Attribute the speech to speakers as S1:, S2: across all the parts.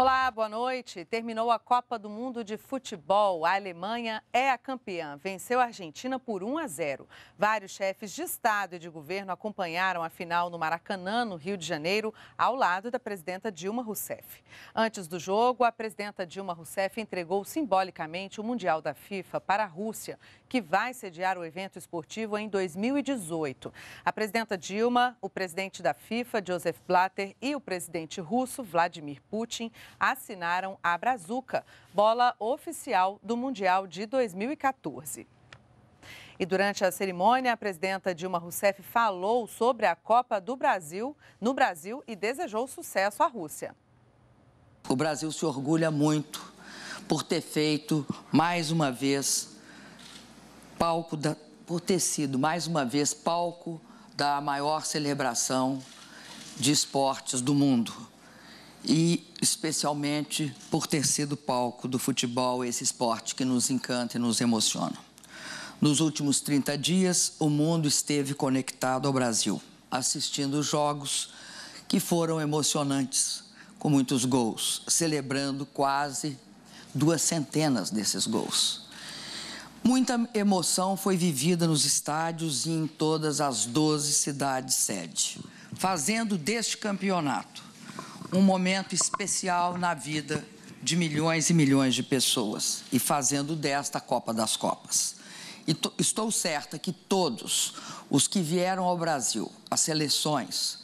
S1: Olá, boa noite. Terminou a Copa do Mundo de Futebol. A Alemanha é a campeã. Venceu a Argentina por 1 a 0. Vários chefes de Estado e de governo acompanharam a final no Maracanã, no Rio de Janeiro, ao lado da presidenta Dilma Rousseff. Antes do jogo, a presidenta Dilma Rousseff entregou simbolicamente o Mundial da FIFA para a Rússia, que vai sediar o evento esportivo em 2018. A presidenta Dilma, o presidente da FIFA, Joseph Blatter, e o presidente russo, Vladimir Putin, assinaram a Brazuca, bola oficial do Mundial de 2014. E durante a cerimônia, a presidenta Dilma Rousseff falou sobre a Copa do Brasil no Brasil e desejou sucesso à Rússia.
S2: O Brasil se orgulha muito por ter feito mais uma vez palco da, por ter sido mais uma vez palco da maior celebração de esportes do mundo e especialmente por ter sido palco do futebol, esse esporte que nos encanta e nos emociona. Nos últimos 30 dias, o mundo esteve conectado ao Brasil, assistindo jogos que foram emocionantes, com muitos gols, celebrando quase duas centenas desses gols. Muita emoção foi vivida nos estádios e em todas as 12 cidades sede, fazendo deste campeonato um momento especial na vida de milhões e milhões de pessoas e fazendo desta Copa das Copas. E estou certa que todos os que vieram ao Brasil, as seleções,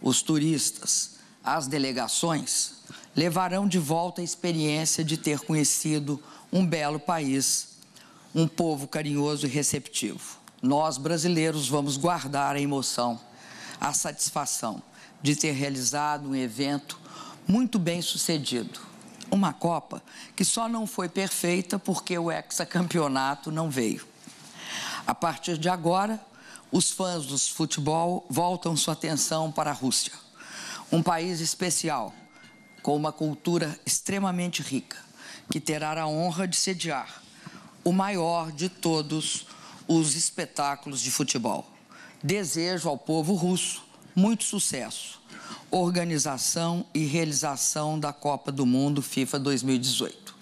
S2: os turistas, as delegações, levarão de volta a experiência de ter conhecido um belo país, um povo carinhoso e receptivo. Nós, brasileiros, vamos guardar a emoção, a satisfação de ter realizado um evento muito bem sucedido. Uma Copa que só não foi perfeita porque o hexacampeonato não veio. A partir de agora, os fãs do futebol voltam sua atenção para a Rússia, um país especial, com uma cultura extremamente rica, que terá a honra de sediar o maior de todos os espetáculos de futebol. Desejo ao povo russo muito sucesso. Organização e realização da Copa do Mundo FIFA 2018.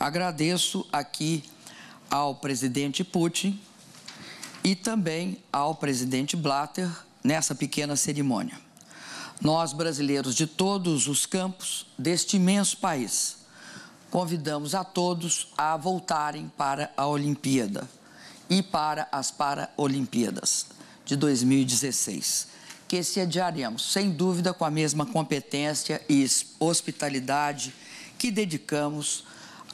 S2: Agradeço aqui ao presidente Putin e também ao presidente Blatter nessa pequena cerimônia. Nós, brasileiros de todos os campos deste imenso país, convidamos a todos a voltarem para a Olimpíada e para as Paralimpíadas de 2016 que sediaremos, sem dúvida, com a mesma competência e hospitalidade que dedicamos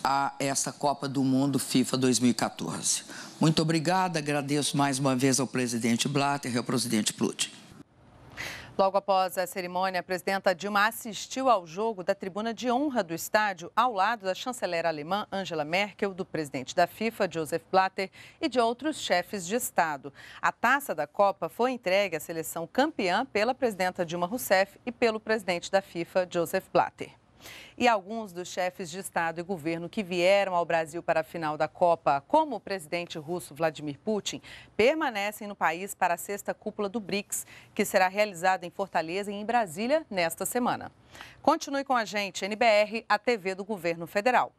S2: a essa Copa do Mundo FIFA 2014. Muito obrigada, agradeço mais uma vez ao presidente Blatter e ao presidente Plute.
S1: Logo após a cerimônia, a presidenta Dilma assistiu ao jogo da tribuna de honra do estádio, ao lado da chanceler alemã Angela Merkel, do presidente da FIFA, Joseph Blatter, e de outros chefes de Estado. A taça da Copa foi entregue à seleção campeã pela presidenta Dilma Rousseff e pelo presidente da FIFA, Joseph Blatter e alguns dos chefes de Estado e governo que vieram ao Brasil para a final da Copa, como o presidente russo Vladimir Putin, permanecem no país para a sexta cúpula do BRICS, que será realizada em Fortaleza e em Brasília nesta semana. Continue com a gente, NBR, a TV do Governo Federal.